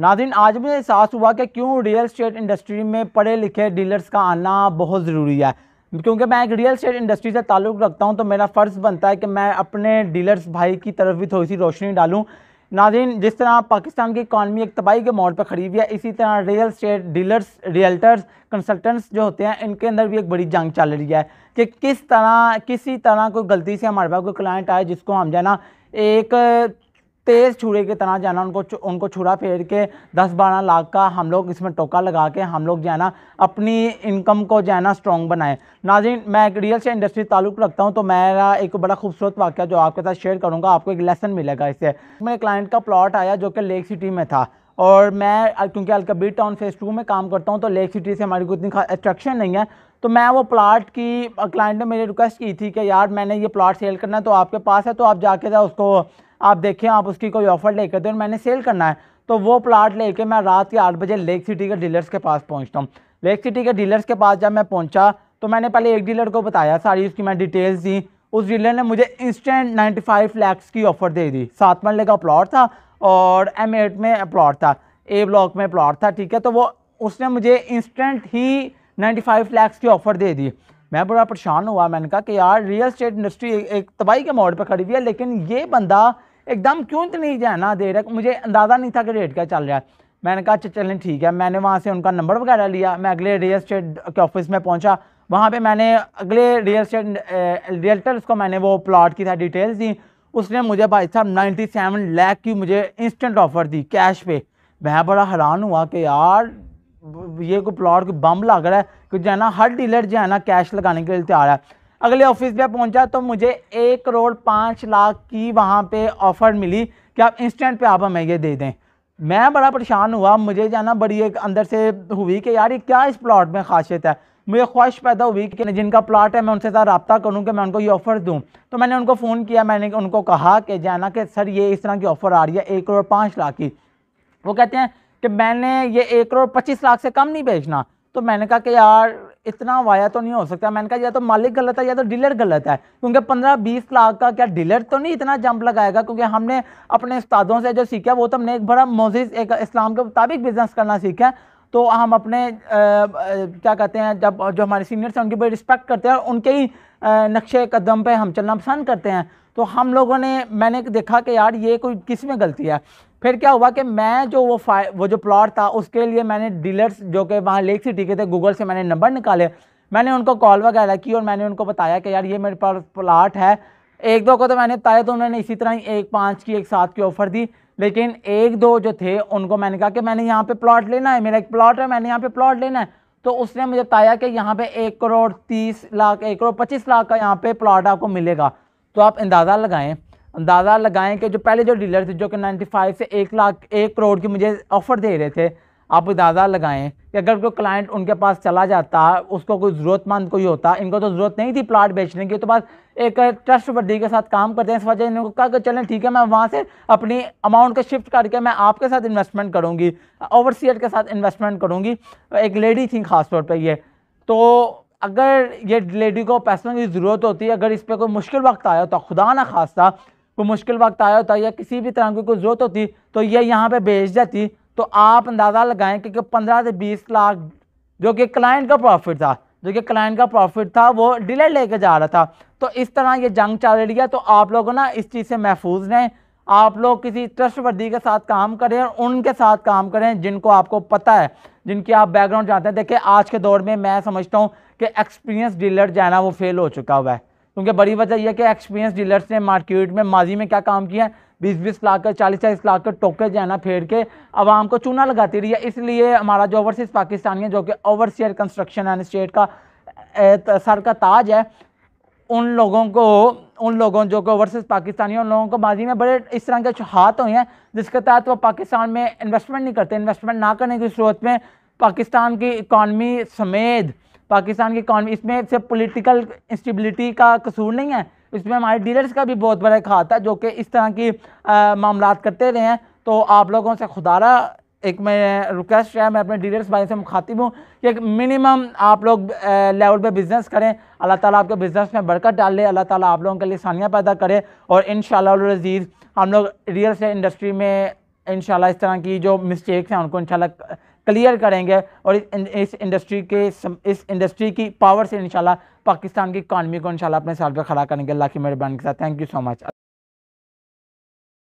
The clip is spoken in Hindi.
नादिन आज मुझे एहसास हुआ कि क्यों रियल स्टेट इंडस्ट्री में पढ़े लिखे डीलर्स का आना बहुत ज़रूरी है क्योंकि मैं एक रियल स्टेट इंडस्ट्री से ताल्लुक़ रखता हूं तो मेरा फ़र्ज़ बनता है कि मैं अपने डीलर्स भाई की तरफ भी थोड़ी सी रोशनी डालूं नादिन जिस तरह पाकिस्तान की इकानमी एक तबाही के मोड़ पर खड़ी हुई है इसी तरह real estate dealers realtors consultants जो होते हैं इनके अंदर भी एक बड़ी जंग चल रही है कि किस तरह किसी तरह कोई गलती से हमारे पास कोई क्लाइंट आए जिसको हम जाना एक तेज़ छुरे की तरह जाना उनको उनको छुरा फेर के दस बारह लाख का हम लोग इसमें टोका लगा के हम लोग जाना अपनी इनकम को जाना स्ट्रॉन्ग बनाएं नाजिन मैं एक रियल स्टेट इंडस्ट्री ताल्लुक रखता हूं तो मेरा एक बड़ा खूबसूरत वाक्य जो आपके साथ शेयर करूंगा आपको एक लेसन मिलेगा इससे मेरे क्लाइंट का प्लॉट आया जो कि लेक सिटी में था और मैं क्योंकि अलकबीर टाउन फेस टू में काम करता हूँ तो लेक सिटी से हमारी को इतनी अट्रैक्शन नहीं है तो मैं वो प्लाट की क्लाइंट ने मेरी रिक्वेस्ट की थी कि यार मैंने ये प्लाट सेल करना है तो आपके पास है तो आप जाके जा उसको आप देखें आप उसकी कोई ऑफ़र लेकर दें मैंने सेल करना है तो वो प्लाट लेके मैं रात के आठ बजे लेक सिटी के डीलर्स के पास पहुँचता हूँ लेक सिटी के डीलर्स के पास जब मैं पहुँचा तो मैंने पहले एक डीलर को बताया सारी उसकी मैं डिटेल्स दी उस डीलर ने मुझे इंस्टेंट 95 लैक्स की ऑफ़र दे दी सात मरले का प्लॉट था और एम में प्लॉट था ए ब्लॉक में प्लॉट था ठीक है तो वो उसने मुझे इंस्टेंट ही 95 लाख की ऑफर दे दी मैं बड़ा परेशान हुआ मैंने कहा कि यार रियल स्टेट इंडस्ट्री एक तबाही के मोड़ पर खड़ी हुई है लेकिन ये बंदा एकदम क्यों इतनी जाना दे रहा मुझे अंदाज़ा नहीं था कि रेट क्या चल रहा है मैंने कहा अच्छा चलें ठीक है मैंने वहाँ से उनका नंबर वगैरह लिया मैं अगले रियल स्टेट के ऑफिस में पहुँचा वहाँ पर मैंने अगले रियल स्टेट रियल्टर्स को मैंने वो प्लाट की था डिटेल्स दी उसने मुझे भाई साहब नाइन्टी सेवन की मुझे इंस्टेंट ऑफ़र दी कैश पे मैं बड़ा हैरान हुआ कि यार ये को प्लॉट को बम लग रहा है कि जो है ना हर डीलर जो है ना कैश लगाने के लिए तैयार है अगले ऑफिस पे पहुंचा तो मुझे एक करोड़ पाँच लाख की वहाँ पे ऑफ़र मिली कि आप इंस्टेंट पे आप हमें ये दे दें मैं बड़ा परेशान हुआ मुझे जाना बड़ी एक अंदर से हुई कि यार ये क्या इस प्लॉट में खासियत है मुझे ख्वाहिश पैदा हुई कि जिनका प्लाट है मैं उनसे साथ रबता करूँ कि मैं उनको ये ऑफ़र दूँ तो मैंने उनको फ़ोन किया मैंने उनको कहा कि जाना कि सर ये इस तरह की ऑफ़र आ रही है एक करोड़ पाँच लाख की वो कहते हैं कि मैंने ये एक करोड़ पच्चीस लाख से कम नहीं बेचना तो मैंने कहा कि यार इतना वाया तो नहीं हो सकता मैंने कहा या तो मालिक गलत है या तो डीलर गलत है क्योंकि पंद्रह बीस लाख का क्या डीलर तो नहीं इतना जंप लगाएगा क्योंकि हमने अपने उस्तादों से जो सीखा वो तो हमने एक बड़ा मोजिज एक इस्लाम के मुताबिक बिजनेस करना सीखा तो हम अपने आ, क्या कहते हैं जब जो हमारे सीनियर्स हैं उनकी बड़ी रिस्पेक्ट करते हैं और उनके ही नक्शे कदम पर हम चलना पसंद करते हैं तो हम लोगों ने मैंने देखा कि यार ये कोई किस में गलती है फिर क्या हुआ कि मैं जो वो फाइ वो जो प्लॉट था उसके लिए मैंने डीलर्स जो कि वहाँ लेक सिटी के थे गूगल से मैंने नंबर निकाले मैंने उनको कॉल वगैरह की और मैंने उनको बताया कि यार ये मेरे पास प्लाट है एक दो को तो मैंने बताया तो उन्होंने इसी तरह ही एक पाँच की एक सात की ऑफ़र दी लेकिन एक दो जो थे उनको मैंने कहा कि मैंने यहाँ पे प्लॉट लेना है मेरा एक प्लॉट है मैंने यहाँ पे प्लॉट लेना है तो उसने मुझे बताया कि यहाँ पे एक करोड़ तीस लाख एक करोड़ पच्चीस लाख का यहाँ पे प्लॉट आपको मिलेगा तो आप अंदाज़ा लगाएं अंदाज़ा लगाएं कि जो पहले जो डीलर थे जो कि 95 से एक लाख एक करोड़ की मुझे ऑफ़र दे रहे थे आप अंदाज़ा लगाएं कि अगर कोई क्लाइंट उनके पास चला जाता उसको कोई ज़रूरतमंद कोई होता इनको तो ज़रूरत नहीं थी प्लाट बेचने की तो बस एक ट्रस्ट वर्दी के साथ काम करते हैं इस वजह इनको कहा कि चलें ठीक है मैं वहाँ से अपनी अमाउंट को शिफ्ट करके मैं आपके साथ इन्वेस्टमेंट करूँगी ओवरसीयर के साथ इन्वेस्टमेंट करूँगी एक लेडी थी खास तौर पर ये तो अगर ये लेडी को पैसों की ज़रूरत होती है अगर इस पर कोई मुश्किल वक्त आया होता खुदा ना खासा कोई मुश्किल वक्त आया होता या किसी भी तरह की कोई ज़रूरत होती तो ये यहाँ पे भेज देती तो आप अंदाज़ा लगाएं कि पंद्रह से बीस लाख जो कि क्लाइंट का प्रॉफिट था जो कि क्लाइंट का प्रॉफिट था वो डीलर लेके जा रहा था तो इस तरह ये जंग चल रही है तो आप लोगों ना इस चीज़ से महफूज रहें आप लोग किसी ट्रस्टवर्दी के साथ काम करें और उनके साथ काम करें जिनको आपको पता है जिनकी आप बैकग्राउंड जानते हैं देखिए आज के दौर में मैं समझता हूँ कि एक्सपीरियंस डीलर जो है ना वो फेल हो चुका हुआ है क्योंकि बड़ी वजह यह कि एक्सपीरियंस डीलर्स ने मार्केट में माजी में क्या काम किया है बीस बीस लाख का चालीस चालीस लाख का टोके जो है ना फेर के आवाम को चूना लगाती रही है इसलिए हमारा जो ओवरसीज़ पाकिस्तानी है जो कि ओवरसीयर कंस्ट्रक्शन एंड स्टेट का सर का ताज है उन लोगों को उन लोगों जो को वर्सेस पाकिस्तानी उन लोगों को माजी में बड़े इस तरह के हाथ हुए हैं जिसके तहत वो पाकिस्तान में इन्वेस्टमेंट नहीं करते इन्वेस्टमेंट ना करने की सूरत में पाकिस्तान की इकानमी समेत पाकिस्तान की इकानमी इसमें सिर्फ पोलिटिकल इंस्टेबिलिटी का कसूर नहीं है इसमें हमारे डीलर्स का भी बहुत बड़ा एक हाथ है जो कि इस तरह की मामला करते रहे हैं तो आप लोगों से खुदारा एक मैं रिक्वेस्ट है मैं अपने डीलर्स भाई से मुखातिब हूँ कि एक मिनिमम आप लोग लेवल पे बिज़नेस करें अल्लाह ताला आपके बिज़नेस में बरकत डाल ले अल्लाह ताला आप लोगों के लिए आसानियाँ पैदा करे और इन शजीज़ हम लोग रियल से इंडस्ट्री में इन इस तरह की जो मिस्टेक्स हैं उनको इन क्लियर करेंगे और इस इंडस्ट्री के इस इंडस्ट्री की पावर से इन पाकिस्तान की इकानमी को इन अपने साल पर खड़ा करेंगे अल्लाह की मेहरबानी के साथ थैंक यू सो मच